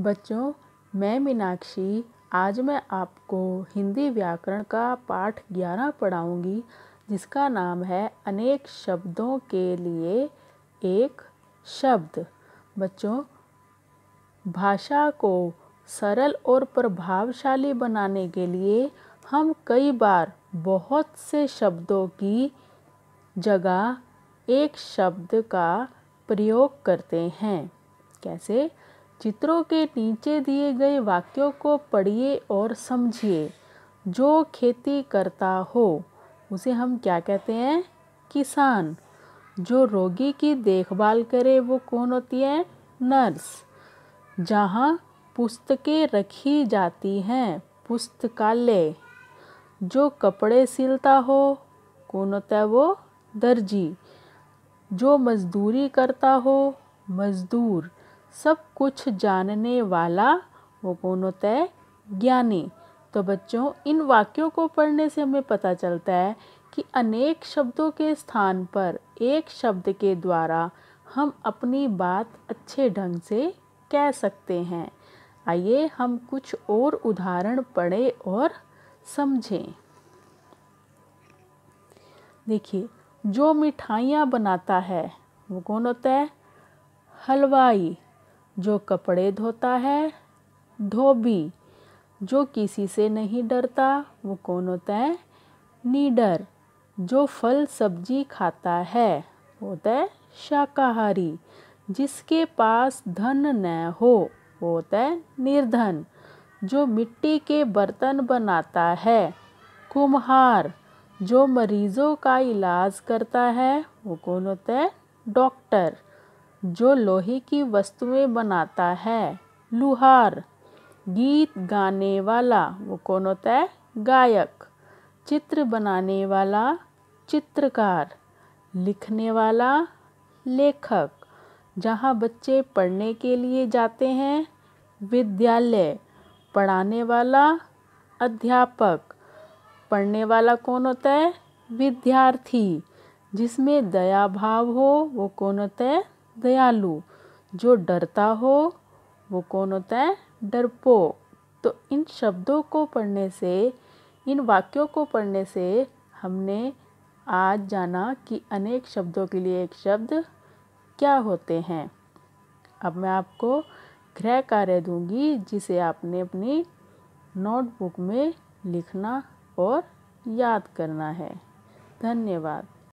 बच्चों मैं मीनाक्षी आज मैं आपको हिंदी व्याकरण का पाठ ग्यारह पढ़ाऊंगी जिसका नाम है अनेक शब्दों के लिए एक शब्द बच्चों भाषा को सरल और प्रभावशाली बनाने के लिए हम कई बार बहुत से शब्दों की जगह एक शब्द का प्रयोग करते हैं कैसे चित्रों के नीचे दिए गए वाक्यों को पढ़िए और समझिए जो खेती करता हो उसे हम क्या कहते हैं किसान जो रोगी की देखभाल करे वो कौन होती है नर्स जहाँ पुस्तकें रखी जाती हैं पुस्तकालय जो कपड़े सिलता हो कौन होता है वो दर्जी जो मजदूरी करता हो मजदूर सब कुछ जानने वाला वो कौन होता है ज्ञानी तो बच्चों इन वाक्यों को पढ़ने से हमें पता चलता है कि अनेक शब्दों के स्थान पर एक शब्द के द्वारा हम अपनी बात अच्छे ढंग से कह सकते हैं आइए हम कुछ और उदाहरण पढ़ें और समझें देखिए जो मिठाइयाँ बनाता है वो कौन होता है हलवाई जो कपड़े धोता है धोबी जो किसी से नहीं डरता वो कौन होता है नीडर जो फल सब्जी खाता है वो होता है शाकाहारी जिसके पास धन न हो वो होता है निर्धन जो मिट्टी के बर्तन बनाता है कुम्हार जो मरीजों का इलाज करता है वो कौन होता है डॉक्टर जो लोहे की वस्तुएं बनाता है लुहार गीत गाने वाला वो कौन होता है गायक चित्र बनाने वाला चित्रकार लिखने वाला लेखक जहाँ बच्चे पढ़ने के लिए जाते हैं विद्यालय पढ़ाने वाला अध्यापक पढ़ने वाला कौन होता है विद्यार्थी जिसमें दया भाव हो वो कौन होता है दयालु जो डरता हो वो कौन होता है डरपो तो इन शब्दों को पढ़ने से इन वाक्यों को पढ़ने से हमने आज जाना कि अनेक शब्दों के लिए एक शब्द क्या होते हैं अब मैं आपको गृह कार्य दूंगी जिसे आपने अपनी नोटबुक में लिखना और याद करना है धन्यवाद